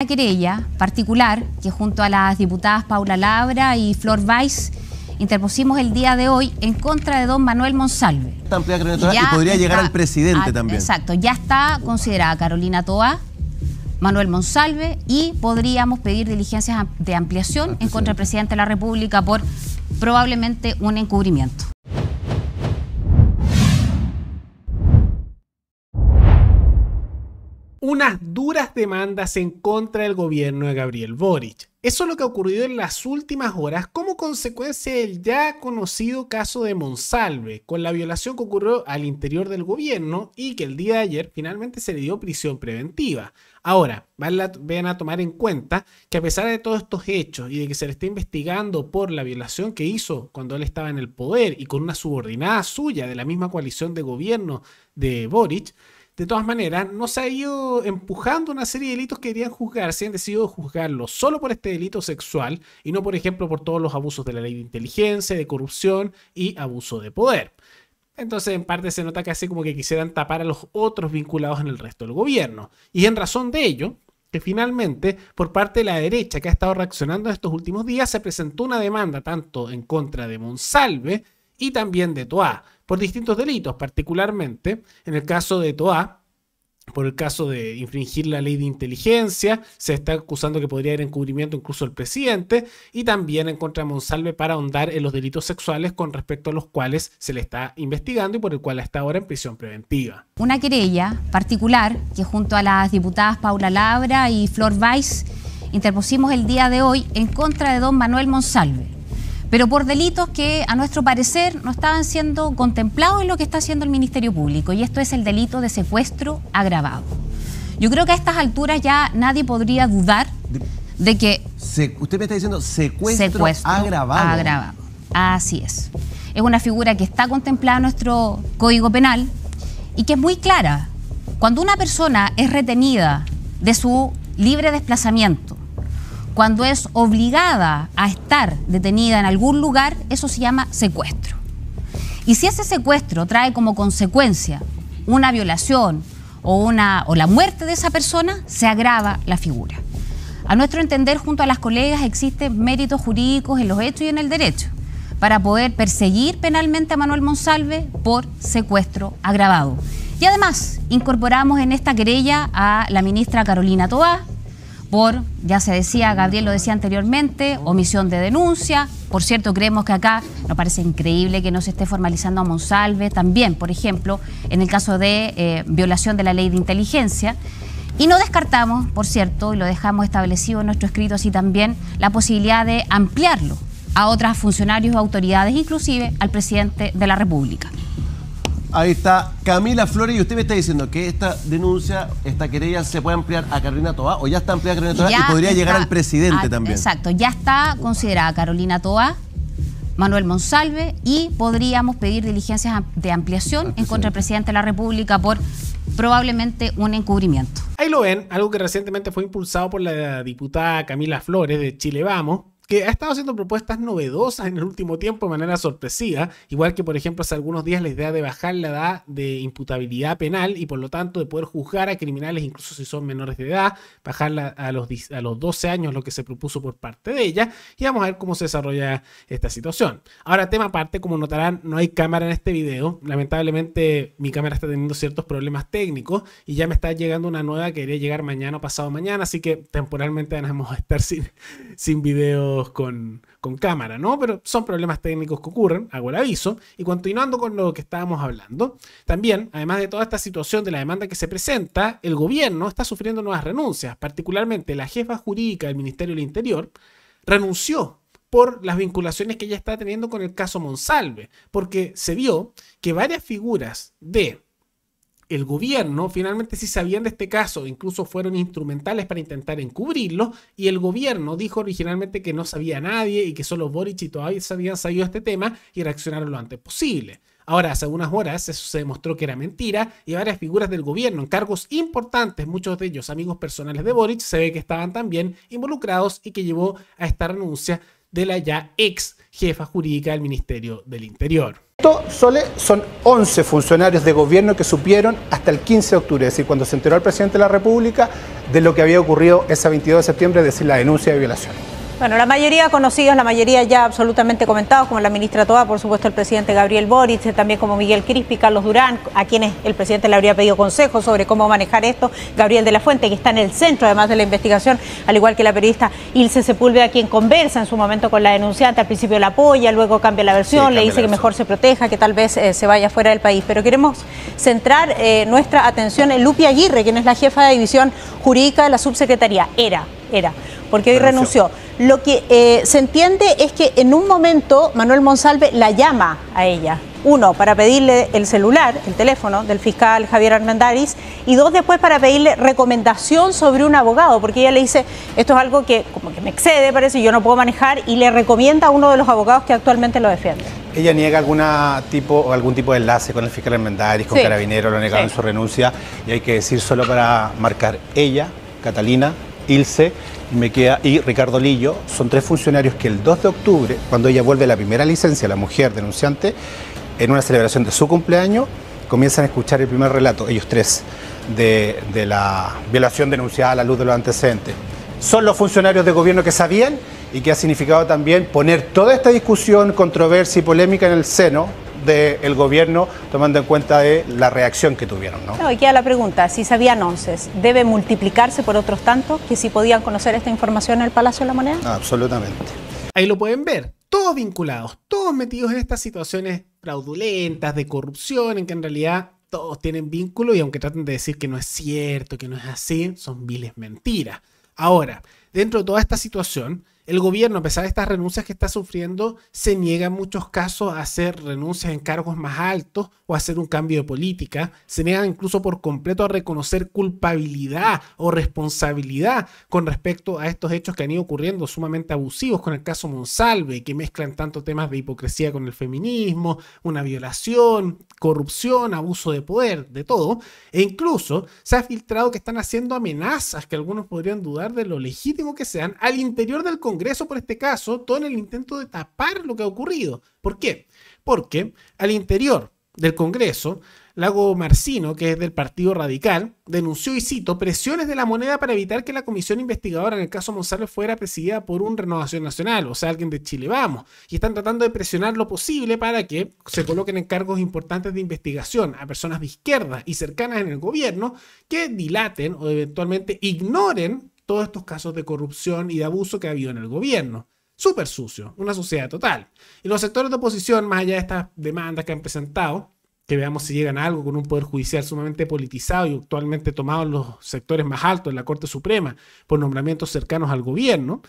Una querella particular que junto a las diputadas Paula Labra y Flor Weiss interpusimos el día de hoy en contra de don Manuel Monsalve. y podría llegar al presidente también. Exacto, ya está considerada Carolina Toa, Manuel Monsalve y podríamos pedir diligencias de ampliación en contra del presidente de la República por probablemente un encubrimiento. unas duras demandas en contra del gobierno de Gabriel Boric. Eso es lo que ha ocurrido en las últimas horas como consecuencia del ya conocido caso de Monsalve, con la violación que ocurrió al interior del gobierno y que el día de ayer finalmente se le dio prisión preventiva. Ahora, vayan a tomar en cuenta que a pesar de todos estos hechos y de que se le está investigando por la violación que hizo cuando él estaba en el poder y con una subordinada suya de la misma coalición de gobierno de Boric, de todas maneras, no se ha ido empujando una serie de delitos que deberían juzgarse, han decidido juzgarlo solo por este delito sexual y no, por ejemplo, por todos los abusos de la ley de inteligencia, de corrupción y abuso de poder. Entonces, en parte se nota que así como que quisieran tapar a los otros vinculados en el resto del gobierno. Y en razón de ello, que finalmente, por parte de la derecha que ha estado reaccionando en estos últimos días, se presentó una demanda tanto en contra de Monsalve, y también de Toa, por distintos delitos, particularmente en el caso de Toa, por el caso de infringir la ley de inteligencia, se está acusando que podría haber encubrimiento incluso el presidente, y también en contra de Monsalve para ahondar en los delitos sexuales con respecto a los cuales se le está investigando y por el cual está ahora en prisión preventiva. Una querella particular que junto a las diputadas Paula Labra y Flor Weiss interpusimos el día de hoy en contra de don Manuel Monsalve pero por delitos que a nuestro parecer no estaban siendo contemplados en lo que está haciendo el Ministerio Público, y esto es el delito de secuestro agravado. Yo creo que a estas alturas ya nadie podría dudar de que... Se, usted me está diciendo secuestro, secuestro agravado. agravado. Así es. Es una figura que está contemplada en nuestro Código Penal y que es muy clara. Cuando una persona es retenida de su libre desplazamiento, cuando es obligada a estar detenida en algún lugar, eso se llama secuestro. Y si ese secuestro trae como consecuencia una violación o, una, o la muerte de esa persona, se agrava la figura. A nuestro entender, junto a las colegas, existen méritos jurídicos en los hechos y en el derecho para poder perseguir penalmente a Manuel Monsalve por secuestro agravado. Y además, incorporamos en esta querella a la ministra Carolina Toá, por, ya se decía, Gabriel lo decía anteriormente, omisión de denuncia. Por cierto, creemos que acá nos parece increíble que no se esté formalizando a Monsalve, también, por ejemplo, en el caso de eh, violación de la ley de inteligencia. Y no descartamos, por cierto, y lo dejamos establecido en nuestro escrito así también, la posibilidad de ampliarlo a otros funcionarios o autoridades, inclusive al presidente de la República. Ahí está Camila Flores y usted me está diciendo que esta denuncia, esta querella se puede ampliar a Carolina Toá o ya está ampliada a Carolina Toá y podría llegar al presidente también. Exacto, ya está considerada Carolina Toá, Manuel Monsalve y podríamos pedir diligencias de ampliación en contra del presidente de la República por probablemente un encubrimiento. Ahí lo ven, algo que recientemente fue impulsado por la diputada Camila Flores de Chile Vamos, que ha estado haciendo propuestas novedosas en el último tiempo de manera sorpresiva, igual que por ejemplo hace algunos días la idea de bajar la edad de imputabilidad penal y por lo tanto de poder juzgar a criminales incluso si son menores de edad, bajarla a los, a los 12 años lo que se propuso por parte de ella y vamos a ver cómo se desarrolla esta situación. Ahora tema aparte, como notarán, no hay cámara en este video, lamentablemente mi cámara está teniendo ciertos problemas técnicos y ya me está llegando una nueva que debería llegar mañana o pasado mañana, así que temporalmente vamos a estar sin, sin video con, con cámara, ¿no? Pero son problemas técnicos que ocurren, hago el aviso. Y continuando con lo que estábamos hablando, también, además de toda esta situación de la demanda que se presenta, el gobierno está sufriendo nuevas renuncias, particularmente la jefa jurídica del Ministerio del Interior renunció por las vinculaciones que ella está teniendo con el caso Monsalve, porque se vio que varias figuras de el gobierno finalmente sí sabían de este caso, incluso fueron instrumentales para intentar encubrirlo, y el gobierno dijo originalmente que no sabía nadie y que solo Boric y todavía habían sabido este tema y reaccionaron lo antes posible. Ahora, hace unas horas eso se demostró que era mentira y varias figuras del gobierno en cargos importantes, muchos de ellos amigos personales de Boric, se ve que estaban también involucrados y que llevó a esta renuncia de la ya ex jefa jurídica del Ministerio del Interior. Esto, Sole, son 11 funcionarios de gobierno que supieron hasta el 15 de octubre, es decir, cuando se enteró el presidente de la República de lo que había ocurrido ese 22 de septiembre, es decir, la denuncia de violación. Bueno, la mayoría conocidos, la mayoría ya absolutamente comentados, como la ministra Toa, por supuesto el presidente Gabriel Boric, también como Miguel Crispi, Carlos Durán, a quienes el presidente le habría pedido consejo sobre cómo manejar esto, Gabriel de la Fuente, que está en el centro además de la investigación, al igual que la periodista Ilse Sepúlveda, quien conversa en su momento con la denunciante, al principio la apoya, luego cambia la versión, le dice que mejor se proteja, que tal vez eh, se vaya fuera del país. Pero queremos centrar eh, nuestra atención en Lupia Aguirre, quien es la jefa de división jurídica de la subsecretaría, era, era, porque hoy renunció lo que eh, se entiende es que en un momento Manuel Monsalve la llama a ella. Uno, para pedirle el celular, el teléfono del fiscal Javier Armendariz. y dos, después para pedirle recomendación sobre un abogado, porque ella le dice, esto es algo que como que me excede, parece, yo no puedo manejar, y le recomienda a uno de los abogados que actualmente lo defiende. Ella niega alguna tipo, algún tipo de enlace con el fiscal Armendariz, con Carabinero, lo ha negado en su renuncia, y hay que decir solo para marcar ella, Catalina, Ilse, me queda y Ricardo Lillo, son tres funcionarios que el 2 de octubre, cuando ella vuelve la primera licencia, la mujer denunciante, en una celebración de su cumpleaños, comienzan a escuchar el primer relato, ellos tres, de, de la violación denunciada a la luz de los antecedentes. Son los funcionarios de gobierno que sabían y que ha significado también poner toda esta discusión, controversia y polémica en el seno del gobierno, tomando en cuenta de eh, la reacción que tuvieron. ¿no? no y queda la pregunta, si sabían onces, ¿debe multiplicarse por otros tantos que si podían conocer esta información en el Palacio de la Moneda? absolutamente. Ahí lo pueden ver, todos vinculados, todos metidos en estas situaciones fraudulentas, de corrupción, en que en realidad todos tienen vínculo y aunque traten de decir que no es cierto, que no es así, son viles mentiras. Ahora, dentro de toda esta situación, el gobierno, a pesar de estas renuncias que está sufriendo, se niega en muchos casos a hacer renuncias en cargos más altos o a hacer un cambio de política. Se niega incluso por completo a reconocer culpabilidad o responsabilidad con respecto a estos hechos que han ido ocurriendo sumamente abusivos, con el caso Monsalve, que mezclan tanto temas de hipocresía con el feminismo, una violación, corrupción, abuso de poder, de todo. E incluso se ha filtrado que están haciendo amenazas que algunos podrían dudar de lo legítimo que sean al interior del Congreso Congreso por este caso, todo en el intento de tapar lo que ha ocurrido. ¿Por qué? Porque al interior del Congreso, Lago Marcino, que es del Partido Radical, denunció, y cito, presiones de la moneda para evitar que la comisión investigadora en el caso Monsalve fuera presidida por un Renovación Nacional, o sea, alguien de Chile Vamos, y están tratando de presionar lo posible para que se coloquen en cargos importantes de investigación a personas de izquierda y cercanas en el gobierno que dilaten o eventualmente ignoren todos estos casos de corrupción y de abuso que ha habido en el gobierno. Súper sucio, una suciedad total. Y los sectores de oposición, más allá de estas demandas que han presentado, que veamos si llegan a algo con un poder judicial sumamente politizado y actualmente tomado en los sectores más altos, de la Corte Suprema, por nombramientos cercanos al gobierno,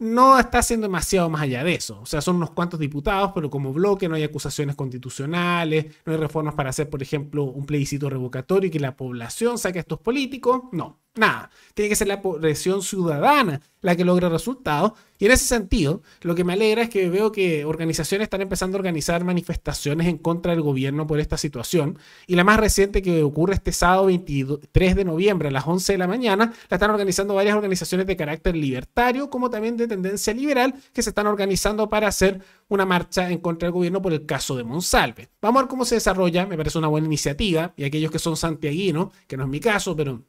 no está haciendo demasiado más allá de eso. O sea, son unos cuantos diputados, pero como bloque no hay acusaciones constitucionales, no hay reformas para hacer, por ejemplo, un plebiscito revocatorio y que la población saque a estos políticos. No. Nada, tiene que ser la presión ciudadana la que logra resultados. Y en ese sentido, lo que me alegra es que veo que organizaciones están empezando a organizar manifestaciones en contra del gobierno por esta situación. Y la más reciente que ocurre este sábado 23 de noviembre a las 11 de la mañana, la están organizando varias organizaciones de carácter libertario, como también de tendencia liberal, que se están organizando para hacer una marcha en contra del gobierno por el caso de Monsalve. Vamos a ver cómo se desarrolla, me parece una buena iniciativa. Y aquellos que son santiaguinos, que no es mi caso, pero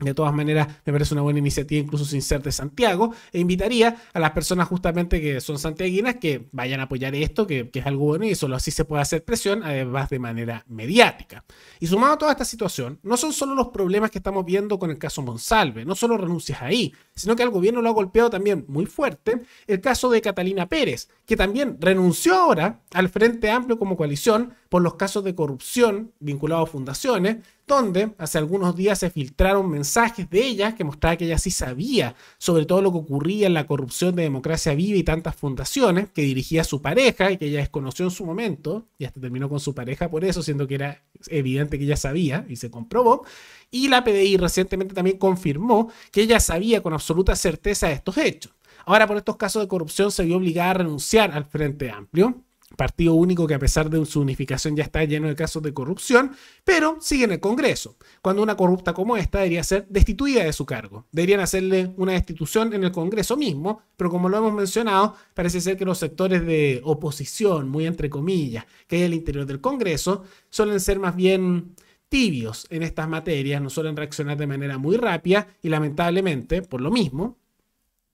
de todas maneras, me parece una buena iniciativa incluso sin ser de Santiago. E invitaría a las personas justamente que son santiaguinas que vayan a apoyar esto, que, es algo bueno y solo así se puede hacer presión, además de manera mediática. Y sumado a toda esta situación, no son solo los problemas que estamos viendo con el caso Monsalve, no solo renuncias ahí, sino que al gobierno lo ha golpeado también muy fuerte el caso de Catalina Pérez, que también renunció ahora al Frente Amplio como coalición por los casos de corrupción vinculados a fundaciones, donde hace algunos días se filtraron mensajes de ella que mostraba que ella sí sabía sobre todo lo que ocurría en la corrupción de Democracia Viva y tantas fundaciones que dirigía su pareja y que ella desconoció en su momento, y hasta terminó con su pareja por eso, siendo que era evidente que ella sabía y se comprobó. Y la PDI recientemente también confirmó que ella sabía con absoluta certeza de estos hechos. Ahora por estos casos de corrupción se vio obligada a renunciar al Frente Amplio, Partido único que a pesar de su unificación ya está lleno de casos de corrupción, pero sigue en el Congreso, cuando una corrupta como esta debería ser destituida de su cargo. Deberían hacerle una destitución en el Congreso mismo, pero como lo hemos mencionado, parece ser que los sectores de oposición, muy entre comillas, que hay al interior del Congreso, suelen ser más bien tibios en estas materias, no suelen reaccionar de manera muy rápida y lamentablemente, por lo mismo,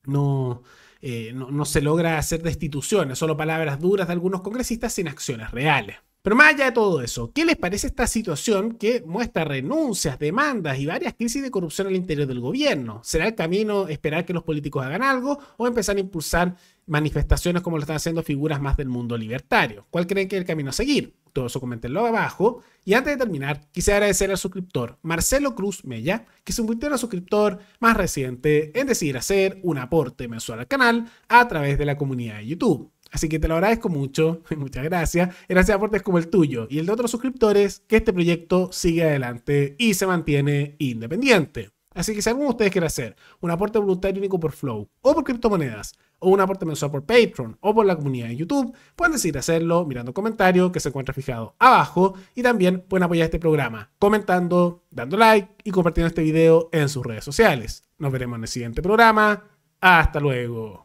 no, eh, no, no se logra hacer destituciones, solo palabras duras de algunos congresistas sin acciones reales. Pero más allá de todo eso, ¿qué les parece esta situación que muestra renuncias, demandas y varias crisis de corrupción al interior del gobierno? ¿Será el camino esperar que los políticos hagan algo o empezar a impulsar manifestaciones como lo están haciendo figuras más del mundo libertario? ¿Cuál creen que es el camino a seguir? eso comentenlo abajo. Y antes de terminar, quisiera agradecer al suscriptor Marcelo Cruz Mella, que se convirtió en suscriptor más reciente en decidir hacer un aporte mensual al canal a través de la comunidad de YouTube. Así que te lo agradezco mucho, muchas gracias. Gracias a aportes como el tuyo y el de otros suscriptores que este proyecto sigue adelante y se mantiene independiente. Así que si alguno de ustedes quiere hacer un aporte voluntario único por Flow o por criptomonedas, o un aporte mensual por Patreon o por la comunidad de YouTube, pueden decidir hacerlo mirando el comentario que se encuentra fijado abajo y también pueden apoyar este programa comentando, dando like y compartiendo este video en sus redes sociales. Nos veremos en el siguiente programa. Hasta luego.